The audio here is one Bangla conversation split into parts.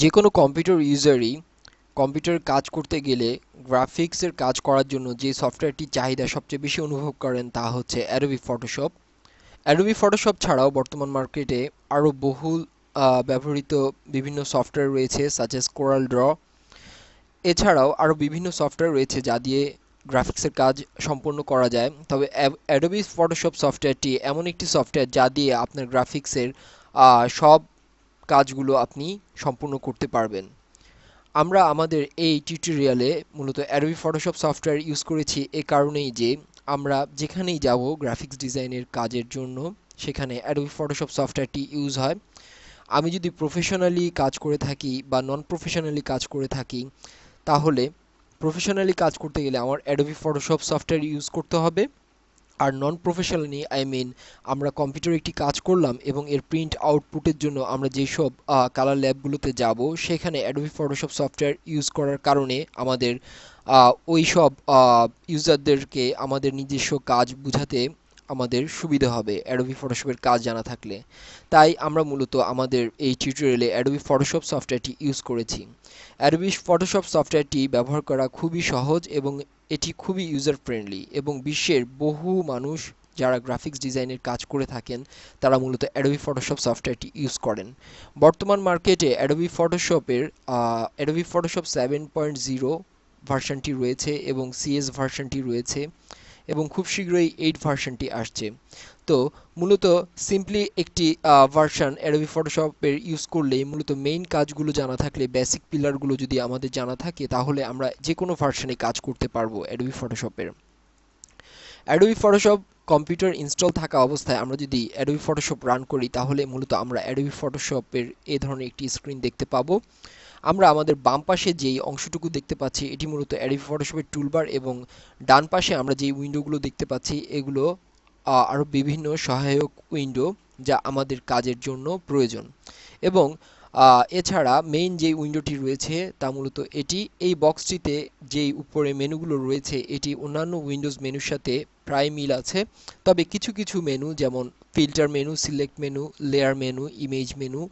যে কোনো কম্পিউটার ইউজারই কম্পিউটার কাজ করতে গেলে গ্রাফিক্সের কাজ করার জন্য যে সফটওয়্যারটির চাহিদা সবচেয়ে বেশি অনুভব করেন তা হচ্ছে অ্যাডোবি ফটোশপ অ্যাডোবি ফটোশপ ছাড়াও বর্তমান মার্কেটে আরও বহুল ব্যবহৃত বিভিন্ন সফটওয়্যার রয়েছে সাজেস কোরাল ড্র এছাড়াও আরও বিভিন্ন সফটওয়্যার রয়েছে যা দিয়ে গ্রাফিক্সের কাজ সম্পন্ন করা যায় তবে অ্যাডোবি ফটোশপ সফটওয়্যারটি এমন একটি সফটওয়্যার যা দিয়ে আপনার গ্রাফিক্সের সব কাজগুলো আপনি সম্পূর্ণ করতে পারবেন আমরা আমাদের এই টিউটোরিয়ালে মূলত অ্যাডোবি ফটোশপ সফটওয়্যার ইউজ করেছি এ কারণেই যে আমরা যেখানেই যাব গ্রাফিক্স ডিজাইনের কাজের জন্য সেখানে অ্যাডোবি ফটোশপ সফটওয়্যারটি ইউজ হয় আমি যদি প্রফেশনালি কাজ করে থাকি বা নন প্রফেশনালি কাজ করে থাকি তাহলে প্রফেশনালি কাজ করতে গেলে আমার অ্যাডোবি ফটোশপ সফটওয়্যার ইউজ করতে হবে আর নন প্রফেশনাল নিয়ে আই মিন আমরা কম্পিউটারে একটি কাজ করলাম এবং এর প্রিন্ট আউটপুটের জন্য আমরা যেসব কালার ল্যাবগুলোতে যাব সেখানে অ্যাডোবি ফটোশপ সফটওয়্যার ইউজ করার কারণে আমাদের ওই সব ইউজারদেরকে আমাদের নিজস্ব কাজ বুঝাতে আমাদের সুবিধা হবে অ্যাডোবি ফটোশপের কাজ জানা থাকলে তাই আমরা মূলত আমাদের এই টিউটোরিয়ালে অ্যাডোবি ফটোশপ সফটওয়্যারটি ইউজ করেছি অ্যাডোবি ফটোশপ সফটওয়্যারটি ব্যবহার করা খুবই সহজ এবং এটি খুবই ইউজার ফ্রেন্ডলি এবং বিশ্বের বহু মানুষ যারা গ্রাফিক্স ডিজাইনের কাজ করে থাকেন তারা মূলত অ্যাডোবি ফটোশপ সফটওয়্যারটি ইউজ করেন বর্তমান মার্কেটে অ্যাডোবি ফটোশপের Adobe Photoshop seven point zero ভার্সানটি রয়েছে এবং সিএস ভার্সানটি রয়েছে এবং খুব শীঘ্রই এইট ভার্সানটি আসছে তো মূলত সিম্পলি একটি ভার্সান অ্যাডোবি ফটোশপের ইউজ করলে মূলত মেইন কাজগুলো জানা থাকলে বেসিক পিলারগুলো যদি আমাদের জানা থাকে তাহলে আমরা যে কোনো ভার্সানে কাজ করতে পারবো অ্যাডোবি ফটোশপের অ্যাডোবি ফটোশপ কম্পিউটার ইনস্টল থাকা অবস্থায় আমরা যদি অ্যাডোবি ফটোশপ রান করি তাহলে মূলত আমরা অ্যাডোবি ফটোশপের এ ধরনের একটি স্ক্রিন দেখতে পাবো আমরা আমাদের বাম পাশে যেই অংশটুকু দেখতে পাচ্ছি এটি মূলত অ্যাডোবি ফটোশপের টুলবার এবং ডান পাশে আমরা যেই উইন্ডোগুলো দেখতে পাচ্ছি এগুলো আরও বিভিন্ন সহায়ক উইন্ডো যা আমাদের কাজের জন্য প্রয়োজন এবং এছাড়া মেইন যে উইন্ডোটি রয়েছে তা মূলত এটি এই বক্সটিতে যেই উপরে মেনুগুলো রয়েছে এটি অন্যান্য উইন্ডোজ মেনুর সাথে প্রায় মিল আছে তবে কিছু কিছু মেনু যেমন filter menu select menu layer menu image menu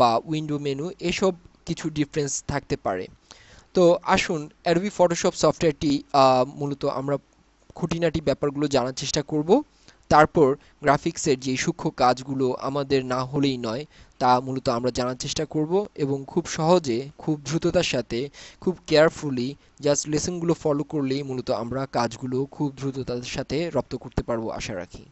বা উইন্ডো মেনু এসব কিছু ডিফারেন্স থাকতে পারে তো আসুন অ্যাডবি ফটোশপ সফটওয়্যারটি মূলত আমরা খুঁটিনাটি ব্যাপারগুলো জানার চেষ্টা করব তারপর গ্রাফিক্সের যে সূক্ষ্ম কাজগুলো আমাদের না হলেই নয় তা মূলত আমরা জানার চেষ্টা করব এবং খুব সহজে খুব দ্রুততার সাথে খুব কেয়ারফুলি জাস্ট লেসনগুলো ফলো করলেই মূলত আমরা কাজগুলো খুব দ্রুততার সাথে রপ্ত করতে পারবো আশা রাখি